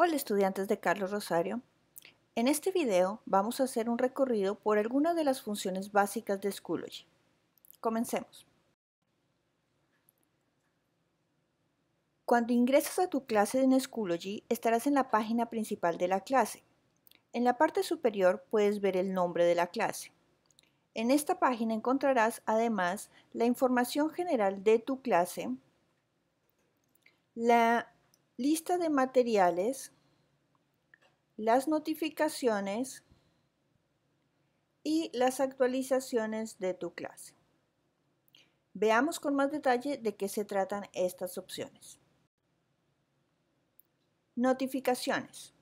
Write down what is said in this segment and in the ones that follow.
Hola estudiantes de Carlos Rosario. En este video vamos a hacer un recorrido por algunas de las funciones básicas de Schoology. Comencemos. Cuando ingresas a tu clase en Schoology estarás en la página principal de la clase. En la parte superior puedes ver el nombre de la clase. En esta página encontrarás además la información general de tu clase, la lista de materiales, las notificaciones y las actualizaciones de tu clase. Veamos con más detalle de qué se tratan estas opciones. Notificaciones.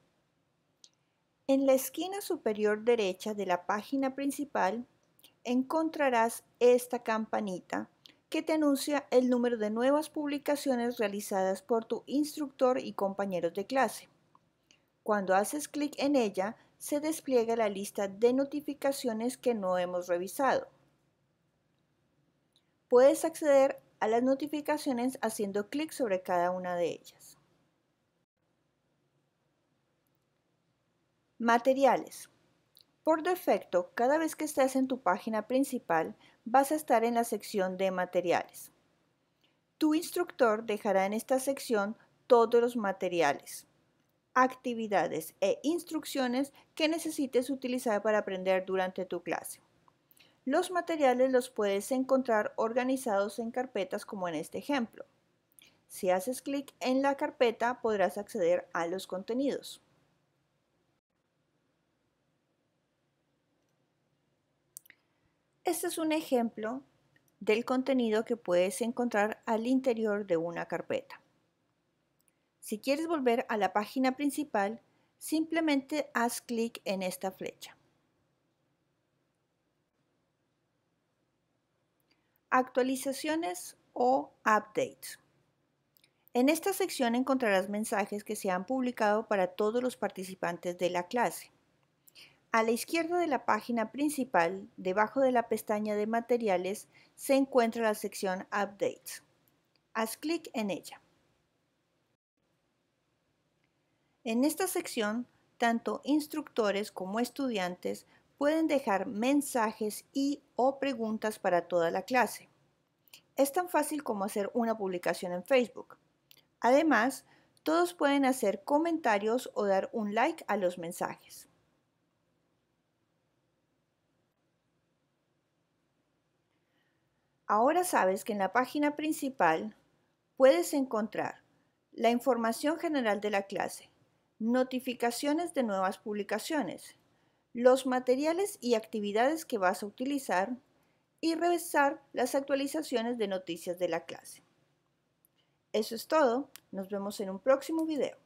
En la esquina superior derecha de la página principal encontrarás esta campanita que te anuncia el número de nuevas publicaciones realizadas por tu instructor y compañeros de clase. Cuando haces clic en ella, se despliega la lista de notificaciones que no hemos revisado. Puedes acceder a las notificaciones haciendo clic sobre cada una de ellas. Materiales. Por defecto, cada vez que estés en tu página principal, vas a estar en la sección de materiales. Tu instructor dejará en esta sección todos los materiales, actividades e instrucciones que necesites utilizar para aprender durante tu clase. Los materiales los puedes encontrar organizados en carpetas como en este ejemplo. Si haces clic en la carpeta podrás acceder a los contenidos. Este es un ejemplo del contenido que puedes encontrar al interior de una carpeta. Si quieres volver a la página principal, simplemente haz clic en esta flecha. Actualizaciones o updates. En esta sección encontrarás mensajes que se han publicado para todos los participantes de la clase. A la izquierda de la página principal, debajo de la pestaña de materiales, se encuentra la sección Updates. Haz clic en ella. En esta sección, tanto instructores como estudiantes pueden dejar mensajes y o preguntas para toda la clase. Es tan fácil como hacer una publicación en Facebook. Además, todos pueden hacer comentarios o dar un like a los mensajes. Ahora sabes que en la página principal puedes encontrar la información general de la clase, notificaciones de nuevas publicaciones, los materiales y actividades que vas a utilizar y revisar las actualizaciones de noticias de la clase. Eso es todo, nos vemos en un próximo video.